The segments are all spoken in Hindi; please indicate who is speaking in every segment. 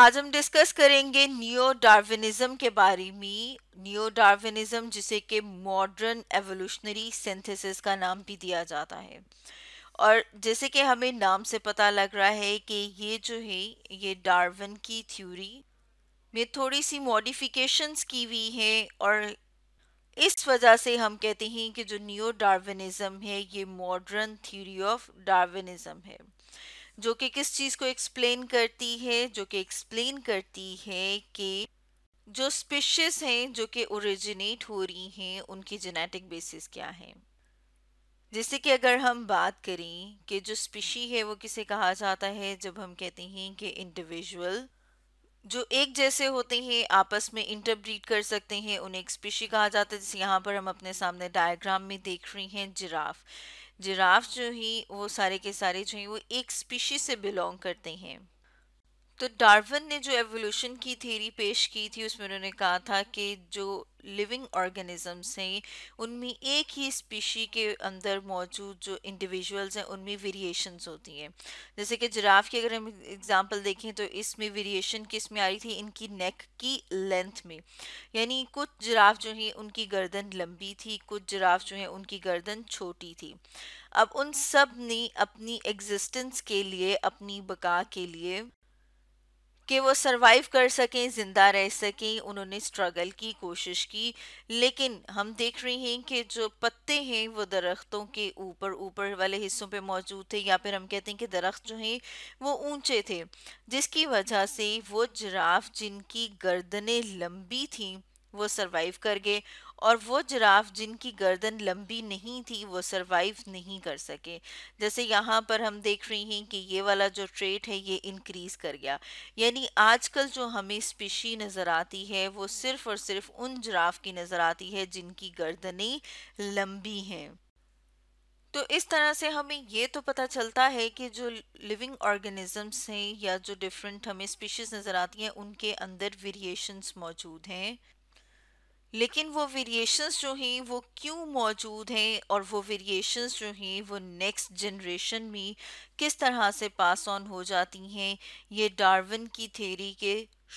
Speaker 1: आज हम डिस्कस करेंगे न्यो डार्विनिज्म के बारे में न्यो डार्विनिज्म जिसे कि मॉडर्न एवोल्यूशनरी सिंथेसिस का नाम भी दिया जाता है और जैसे कि हमें नाम से पता लग रहा है कि ये जो है ये डार्विन की थ्योरी में थोड़ी सी मॉडिफिकेशंस की हुई है और इस वजह से हम कहते हैं कि जो न्यो डार्विनिज्म है ये मॉडर्न थ्योरी ऑफ डार्विनिज्म है जो कि किस चीज़ को एक्सप्लेन करती है जो कि एक्सप्लेन करती है कि जो स्पीशीज हैं जो कि ओरिजिनेट हो रही हैं उनकी जेनेटिक बेसिस क्या है जैसे कि अगर हम बात करें कि जो स्पीशी है वो किसे कहा जाता है जब हम कहते हैं कि इंडिविजुअल जो एक जैसे होते हैं आपस में इंटरब्रीड कर सकते हैं उन्हें एक स्पीशी कहा जाता है जैसे यहाँ पर हम अपने सामने डायग्राम में देख रही हैं जिराफ जिराफ जो ही वो सारे के सारे जो हैं वो एक स्पीशीज से बिलोंग करते हैं तो डार्विन ने जो एवोल्यूशन की थ्योरी पेश की थी उसमें उन्होंने कहा था कि जो लिविंग ऑर्गेनिजम्स हैं उनमें एक ही स्पीशी के अंदर मौजूद जो इंडिविजुअल्स हैं उनमें वेरिएशंस होती हैं जैसे कि जिराफ की अगर हम एग्जांपल देखें तो इसमें वेरिएशन किस में आई थी इनकी नेक की लेंथ में यानी कुछ जिराफ जो हैं उनकी गर्दन लंबी थी कुछ जिराफ जो हैं उनकी गर्दन छोटी थी अब उन सब ने अपनी एग्जिस्टेंस के लिए अपनी बका के लिए कि वो सरवाइव कर सकें ज़िंदा रह सकें उन्होंने स्ट्रगल की कोशिश की लेकिन हम देख रहे हैं कि जो पत्ते हैं वो दरख्तों के ऊपर ऊपर वाले हिस्सों पे मौजूद थे या फिर हम कहते हैं कि दरख्त जो हैं वो ऊंचे थे जिसकी वजह से वो जराफ जिनकी गर्दनें लंबी थीं वो सरवाइव कर गए और वो जिराफ जिनकी गर्दन लंबी नहीं थी वो सरवाइव नहीं कर सके जैसे यहाँ पर हम देख रहे हैं कि ये वाला जो ट्रेट है ये इंक्रीज कर गया यानी आजकल जो हमें स्पीशी नज़र आती है वो सिर्फ और सिर्फ उन जिराफ की नज़र आती है जिनकी गर्दनें लंबी हैं तो इस तरह से हमें ये तो पता चलता है कि जो लिविंग ऑर्गेनिजम्स हैं या जो डिफरेंट हमें स्पीशीज़ नज़र आती हैं उनके अंदर वेरिएशंस मौजूद हैं लेकिन वो वेरिएशंस जो हैं वो क्यों मौजूद हैं और वो वेरिएशंस जो हैं वो नेक्स्ट जनरेशन में किस तरह से पास ऑन हो जाती हैं ये डार्विन की थेरी के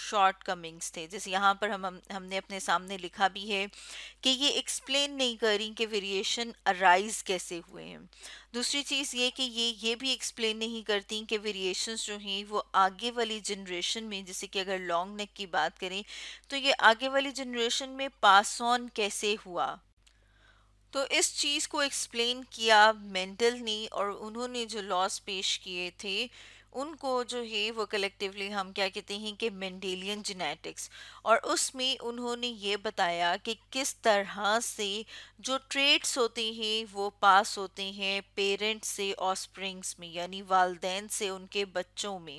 Speaker 1: शॉर्ट कमिंग्स थे जैसे यहाँ पर हम, हमने अपने सामने लिखा भी है कि ये एक्सप्लेन नहीं करी कि वेरिएशन अराइज कैसे हुए हैं दूसरी चीज़ ये कि ये ये भी एक्सप्लेन नहीं करती कि वेरिएशंस जो हैं वो आगे वाली जनरेशन में जैसे कि अगर लॉन्ग नेक की बात करें तो ये आगे वाली जनरेशन में पास ऑन कैसे हुआ तो इस चीज़ को एक्सप्लेन किया मेंडल ने और उन्होंने जो लॉस पेश किए थे उनको जो है वो कलेक्टिवली हम क्या कहते हैं कि मेंडेलियन जेनेटिक्स और उसमें उन्होंने ये बताया कि किस तरह से जो ट्रेड्स होते हैं वो पास होते हैं पेरेंट्स से ऑस्प्रिंग्स में यानी वालदेन से उनके बच्चों में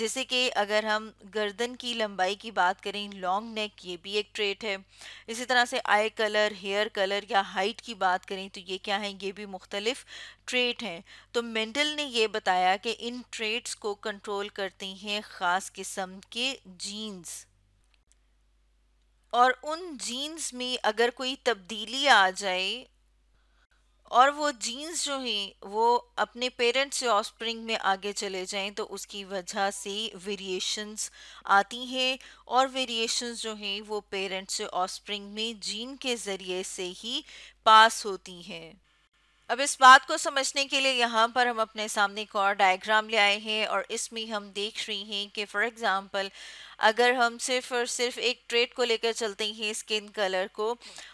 Speaker 1: जैसे कि अगर हम गर्दन की लंबाई की बात करें लॉन्ग नेक ये भी एक ट्रेट है इसी तरह से आई कलर हेयर कलर या हाइट की बात करें तो ये क्या है ये भी मुख्तलिफ ट्रेट हैं तो मेंडल ने ये बताया कि इन ट्रेट्स को कंट्रोल करती हैं ख़ास किस्म के जीन्स और उन जीन्स में अगर कोई तब्दीली आ जाए और वो जीन्स जो हैं वो अपने पेरेंट्स से ऑस्प्रिंग में आगे चले जाएं तो उसकी वजह से वेरिएशंस आती हैं और वेरिएशंस जो हैं वो पेरेंट्स से ऑस्प्रिंग में जीन के ज़रिए से ही पास होती हैं अब इस बात को समझने के लिए यहाँ पर हम अपने सामने एक और डायग्राम ले आए हैं और इसमें हम देख रहे हैं कि फॉर एग्जांपल अगर हम सिर्फ और सिर्फ एक ट्रेड को लेकर चलते हैं स्किन कलर को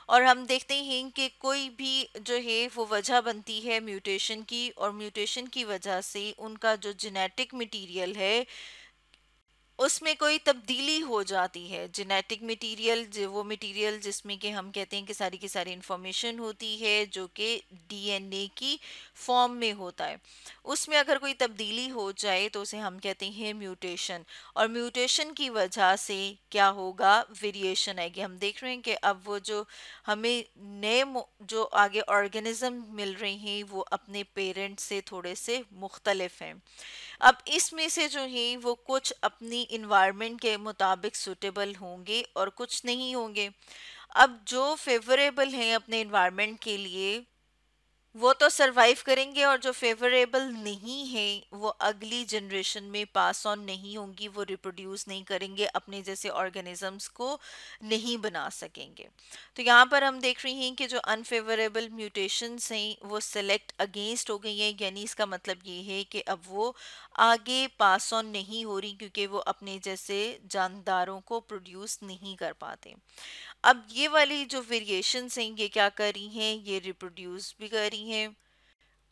Speaker 1: और हम देखते हैं कि कोई भी जो है वो वजह बनती है म्यूटेशन की और म्यूटेशन की वजह से उनका जो जेनेटिक मटीरियल है उसमें कोई तब्दीली हो जाती है जेनेटिक मटेरियल वो मटेरियल जिसमें कि हम कहते हैं कि सारी की सारी इन्फॉर्मेशन होती है जो कि डीएनए की फॉर्म में होता है उसमें अगर कोई तब्दीली हो जाए तो उसे हम कहते हैं म्यूटेशन और म्यूटेशन की वजह से क्या होगा वेरिएशन आएगी हम देख रहे हैं कि अब वो जो हमें नए जो आगे ऑर्गेनिज़म मिल रहे हैं वो अपने पेरेंट्स से थोड़े से मुख्तलफ हैं अब इसमें से जो है वो कुछ अपनी इन्वायरमेंट के मुताबिक सूटेबल होंगे और कुछ नहीं होंगे अब जो फेवरेबल हैं अपने इन्वायरमेंट के लिए वो तो सरवाइव करेंगे और जो फेवरेबल नहीं है वो अगली जनरेशन में पास ऑन नहीं होंगी वो रिप्रोड्यूस नहीं करेंगे अपने जैसे ऑर्गेनिजम्स को नहीं बना सकेंगे तो यहाँ पर हम देख रहे हैं कि जो अनफेवरेबल म्यूटेशंस हैं वो सेलेक्ट अगेंस्ट हो गई हैं यानी इसका मतलब ये है कि अब वो आगे पास ऑन नहीं हो रही क्योंकि वो अपने जैसे जानदारों को प्रोड्यूस नहीं कर पाते अब ये वाली जो वेरिएशन हैं ये क्या कर रही हैं ये रिप्रोड्यूस भी कर रही हैं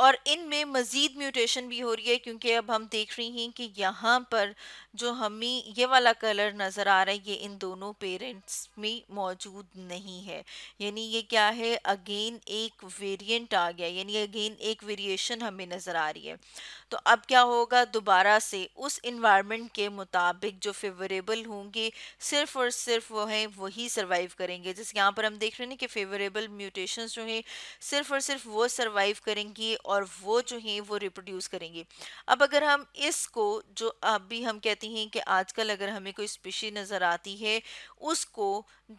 Speaker 1: और इनमें मज़ीद म्यूटेशन भी हो रही है क्योंकि अब हम देख रही हैं कि यहाँ पर जो हमें ये वाला कलर नज़र आ रहा है ये इन दोनों पेरेंट्स में मौजूद नहीं है यानी ये क्या है अगेन एक वेरिएंट आ गया यानी अगेन एक वेरिएशन हमें नज़र आ रही है तो अब क्या होगा दोबारा से उस इन्वायरमेंट के मुताबिक जो फेवरेबल होंगे सिर्फ और सिर्फ वो हैं वही सर्वाइव करेंगे जैसे यहाँ पर हम देख रहे हैं कि फेवरेबल म्यूटेशन जो हैं सिर्फ और सिर्फ वो सर्वाइव करेंगी और वो जो हैं वो रिप्रोड्यूस करेंगे अब अगर हम इसको जो अभी हम कहते हैं कि आजकल अगर हमें कोई स्पीशी नज़र आती है उसको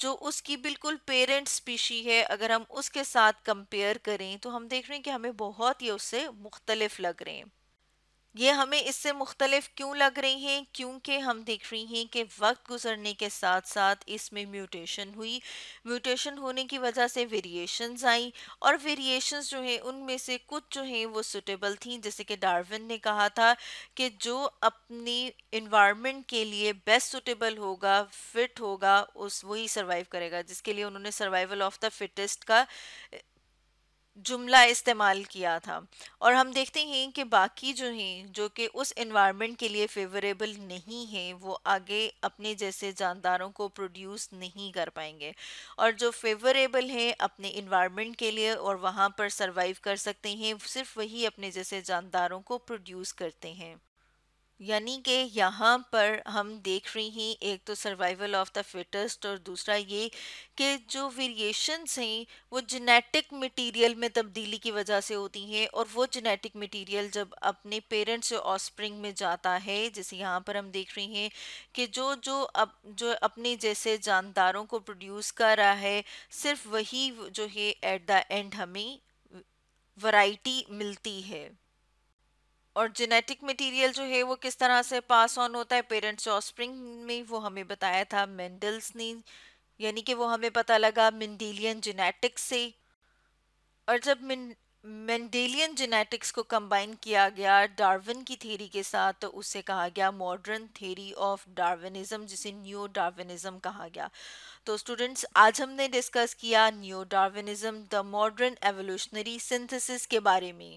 Speaker 1: जो उसकी बिल्कुल पेरेंट स्पीशी है अगर हम उसके साथ कंपेयर करें तो हम देख रहे हैं कि हमें बहुत ही उससे मुख्तलफ लग रहे हैं ये हमें इससे मुख्तलिफ क्यों लग रही हैं क्योंकि हम देख रही हैं कि वक्त गुजरने के साथ साथ इसमें म्यूटेशन हुई म्यूटेशन होने की वजह से वेरिएशंस आई और वेरिएशंस जो हैं उनमें से कुछ जो हैं वो सुटेबल थी जैसे कि डार्विन ने कहा था कि जो अपनी इन्वायरमेंट के लिए बेस्ट सुटेबल होगा फिट होगा उस वही सर्वाइव करेगा जिसके लिए उन्होंने सर्वाइवल ऑफ द फिटेस्ट का जुमला इस्तेमाल किया था और हम देखते हैं कि बाकी जो हैं जो कि उस इन्वायरमेंट के लिए फेवरेबल नहीं है वो आगे अपने जैसे जानदारों को प्रोड्यूस नहीं कर पाएंगे और जो फेवरेबल हैं अपने इन्वामेंट के लिए और वहाँ पर सरवाइव कर सकते हैं सिर्फ वही अपने जैसे जानदारों को प्रोड्यूस करते हैं यानी कि यहाँ पर हम देख रहे हैं एक तो सर्वाइवल ऑफ द फिटेस्ट और दूसरा ये कि जो वेरिएशंस हैं वो जेनेटिक मटेरियल में तब्दीली की वजह से होती हैं और वो जेनेटिक मटेरियल जब अपने पेरेंट्स से ऑस्प्रिंग में जाता है जैसे यहाँ पर हम देख रहे हैं कि जो जो अप, जो अपने जैसे जानदारों को प्रोड्यूस कर रहा है सिर्फ वही जो है एट द एंड हमें वराइटी मिलती है और जेनेटिक मटेरियल जो है वो किस तरह से पास ऑन होता है पेरेंट्स स्प्रिंग में वो हमें बताया था मेंडल्स ने यानी कि वो हमें पता लगा मेंडेलियन जेनेटिक्स से और जब मेंडेलियन जेनेटिक्स को कंबाइन किया गया डार्विन की थेरी के साथ तो उसे कहा गया मॉडर्न थेरी ऑफ डार्विनिज्म जिसे न्यू डार्विनिज्म कहा गया तो स्टूडेंट्स आज हमने डिस्कस किया new Darwinism the modern evolutionary synthesis के बारे में